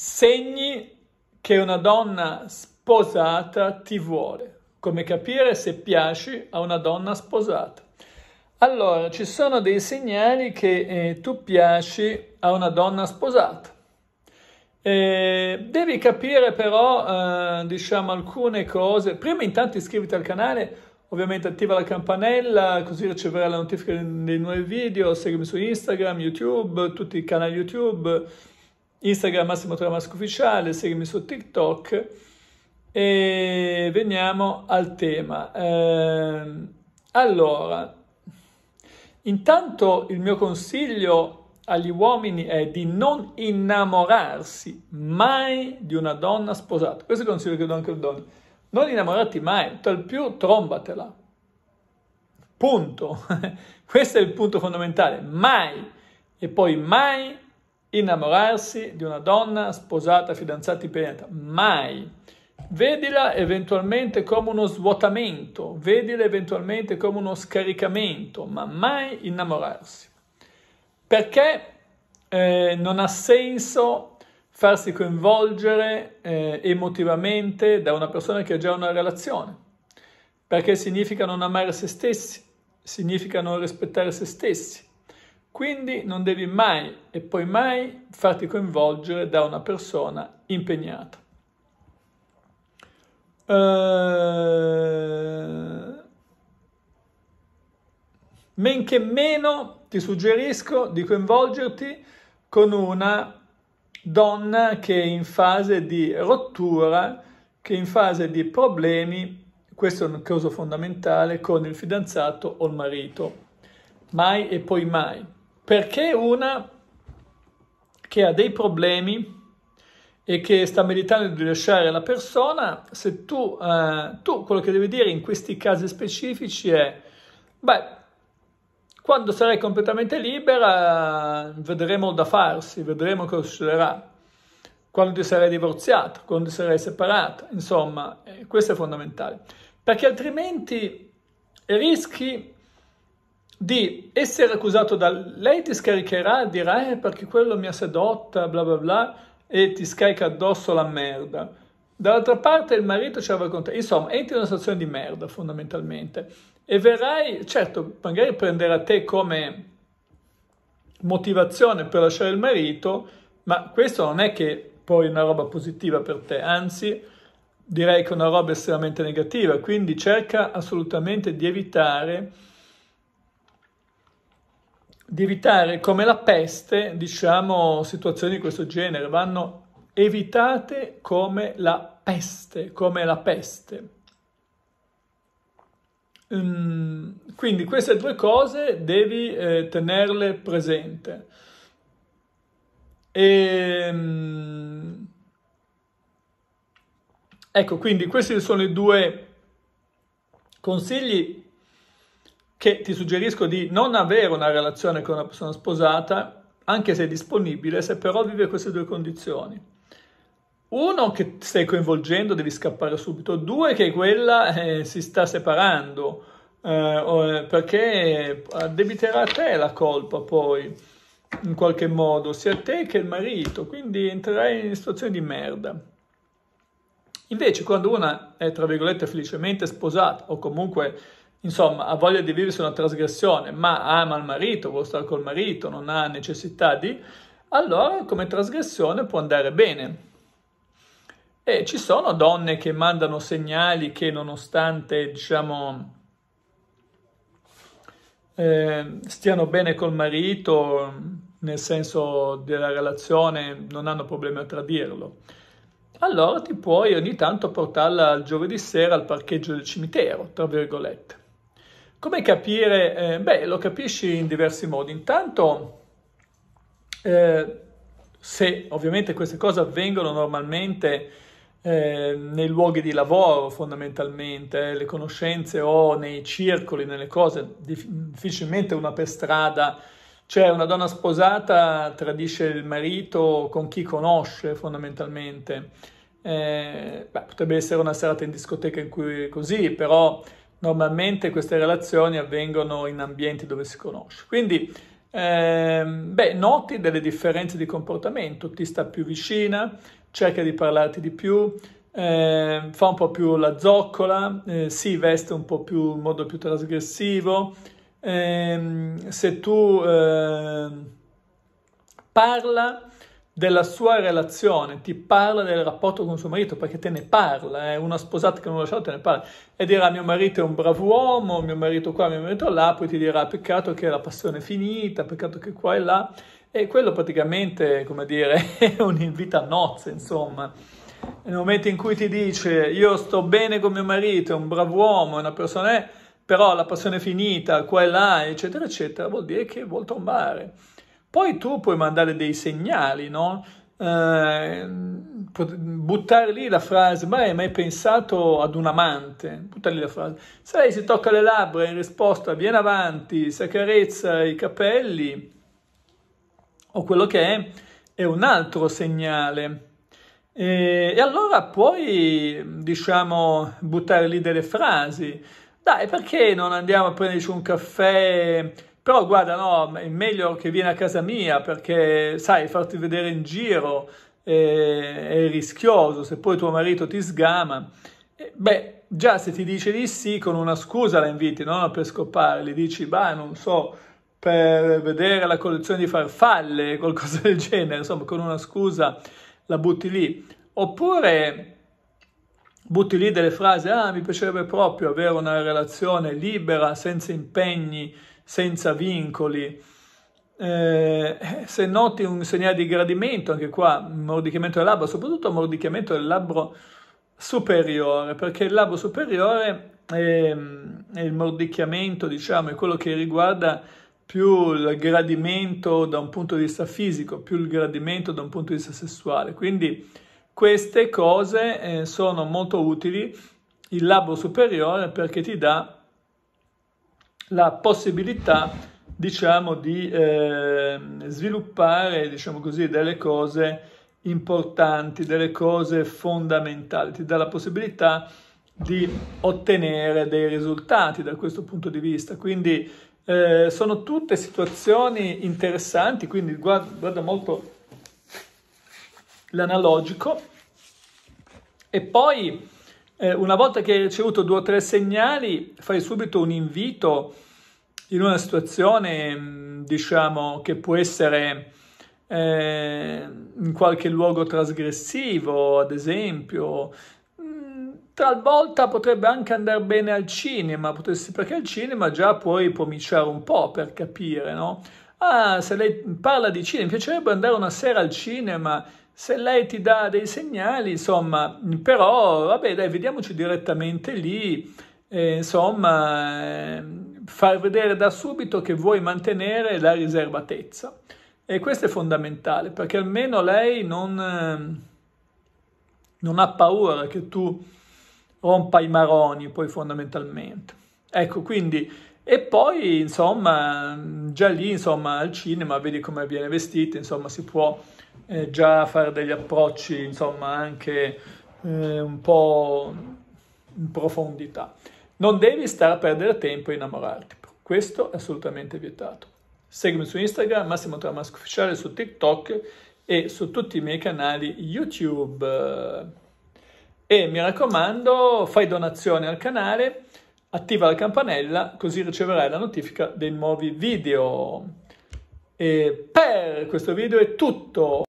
segni che una donna sposata ti vuole, come capire se piaci a una donna sposata. Allora, ci sono dei segnali che eh, tu piaci a una donna sposata. E eh, devi capire però, eh, diciamo, alcune cose. Prima intanto iscriviti al canale, ovviamente attiva la campanella, così riceverai la notifica dei nuovi video, seguimi su Instagram, YouTube, tutti i canali YouTube Instagram Massimo Tramasco Ufficiale, seguimi su TikTok e veniamo al tema. Eh, allora, intanto il mio consiglio agli uomini è di non innamorarsi mai di una donna sposata. Questo è il consiglio che do anche alle donne. Non innamorarti mai, tal più trombatela. Punto. Questo è il punto fondamentale. Mai. E poi mai innamorarsi di una donna sposata, fidanzata, impegnata, mai. Vedila eventualmente come uno svuotamento, vedila eventualmente come uno scaricamento, ma mai innamorarsi. Perché eh, non ha senso farsi coinvolgere eh, emotivamente da una persona che ha già una relazione, perché significa non amare se stessi, significa non rispettare se stessi, quindi non devi mai e poi mai farti coinvolgere da una persona impegnata. Uh, men che meno ti suggerisco di coinvolgerti con una donna che è in fase di rottura, che è in fase di problemi, questo è un caso fondamentale, con il fidanzato o il marito. Mai e poi mai perché una che ha dei problemi e che sta meditando di lasciare la persona, se tu, eh, tu quello che devi dire in questi casi specifici è, beh, quando sarai completamente libera vedremo da farsi, vedremo cosa succederà, quando ti sarai divorziato, quando ti sarai separata, insomma, eh, questo è fondamentale, perché altrimenti rischi di essere accusato da lei ti scaricherà dirà eh, perché quello mi ha sedotta, bla bla bla, e ti scarica addosso la merda. Dall'altra parte il marito ci con te. insomma, entri in una situazione di merda fondamentalmente e verrai, certo, magari prenderà te come motivazione per lasciare il marito, ma questo non è che poi è una roba positiva per te, anzi direi che è una roba estremamente negativa, quindi cerca assolutamente di evitare di evitare come la peste, diciamo, situazioni di questo genere vanno evitate come la peste, come la peste. Mm, quindi queste due cose devi eh, tenerle presente. E, ehm, ecco, quindi questi sono i due consigli che ti suggerisco di non avere una relazione con una persona sposata, anche se è disponibile, se però vive queste due condizioni. Uno, che stai coinvolgendo, devi scappare subito. Due, che quella eh, si sta separando, eh, eh perché debiterà a te la colpa poi, in qualche modo, sia te che il marito. Quindi entrerai in situazioni di merda. Invece, quando una è, tra virgolette, felicemente sposata o comunque insomma, ha voglia di vivere su una trasgressione, ma ama il marito, vuole stare col marito, non ha necessità di, allora come trasgressione può andare bene. E ci sono donne che mandano segnali che nonostante, diciamo, eh, stiano bene col marito, nel senso della relazione, non hanno problemi a tradirlo allora ti puoi ogni tanto portarla al giovedì sera al parcheggio del cimitero, tra virgolette. Come capire? Eh, beh, lo capisci in diversi modi. Intanto, eh, se ovviamente queste cose avvengono normalmente eh, nei luoghi di lavoro fondamentalmente, eh, le conoscenze o nei circoli, nelle cose, difficilmente una per strada. Cioè una donna sposata tradisce il marito con chi conosce fondamentalmente. Eh, beh, potrebbe essere una serata in discoteca in cui è così, però Normalmente queste relazioni avvengono in ambienti dove si conosce. Quindi, ehm, beh, noti delle differenze di comportamento, ti sta più vicina, cerca di parlarti di più, eh, fa un po' più la zoccola, eh, si veste un po' più in modo più trasgressivo. Eh, se tu ehm, parla, della sua relazione, ti parla del rapporto con suo marito perché te ne parla, è eh? una sposata che non lo lasciato te ne parla e dirà mio marito è un bravo uomo, mio marito qua, mio marito là, poi ti dirà peccato che la passione è finita, peccato che qua e là e quello praticamente, come dire, è un invito a nozze, insomma. Nel momento in cui ti dice io sto bene con mio marito, è un bravo uomo, è una persona, è, eh, però la passione è finita, qua e là, eccetera, eccetera, vuol dire che vuol tombare. Poi tu puoi mandare dei segnali, no? Eh, buttare lì la frase, ma hai mai pensato ad un amante? Buttare lì la frase, sai, si tocca le labbra in risposta, viene avanti, si accarezza i capelli, o quello che è, è un altro segnale. E, e allora puoi, diciamo, buttare lì delle frasi. Dai, perché non andiamo a prenderci un caffè? però guarda, no, è meglio che vieni a casa mia perché, sai, farti vedere in giro è, eh, è rischioso, se poi tuo marito ti sgama, eh, beh, già se ti dice di sì, con una scusa la inviti, non per scopare, gli dici, bah, non so, per vedere la collezione di farfalle, qualcosa del genere, insomma, con una scusa la butti lì. Oppure butti lì delle frasi, ah, mi piacerebbe proprio avere una relazione libera, senza impegni, senza vincoli. Eh, eh, se noti un segnale di gradimento, anche qua, mordicchiamento del labbro, soprattutto mordicchiamento del labbro superiore, perché il labbro superiore è, è il mordicchiamento, diciamo, è quello che riguarda più il gradimento da un punto di vista fisico, più il gradimento da un punto di vista sessuale. Quindi queste cose eh, sono molto utili, il labbro superiore perché ti dà la possibilità diciamo, di eh, sviluppare diciamo così, delle cose importanti, delle cose fondamentali, ti dà la possibilità di ottenere dei risultati da questo punto di vista. Quindi eh, sono tutte situazioni interessanti, quindi guarda, guarda molto l'analogico. E poi eh, una volta che hai ricevuto due o tre segnali, fai subito un invito in una situazione, mm, diciamo, che può essere eh, in qualche luogo trasgressivo, ad esempio. Mm, talvolta potrebbe anche andare bene al cinema, potresti, perché al cinema già puoi cominciare un po' per capire, no? Ah, se lei parla di cinema, mi piacerebbe andare una sera al cinema se lei ti dà dei segnali, insomma, però vabbè dai, vediamoci direttamente lì, eh, insomma, eh, far vedere da subito che vuoi mantenere la riservatezza. E questo è fondamentale, perché almeno lei non, ehm, non ha paura che tu rompa i maroni, poi fondamentalmente. Ecco, quindi e poi, insomma, già lì, insomma, al cinema, vedi come viene vestita, insomma, si può eh, già fare degli approcci, insomma, anche eh, un po' in profondità. Non devi stare a perdere tempo e innamorarti, questo è assolutamente vietato. Seguimi su Instagram, Massimo Tramasco Ufficiale, su TikTok e su tutti i miei canali YouTube. E mi raccomando, fai donazione al canale, attiva la campanella, così riceverai la notifica dei nuovi video. E per questo video è tutto.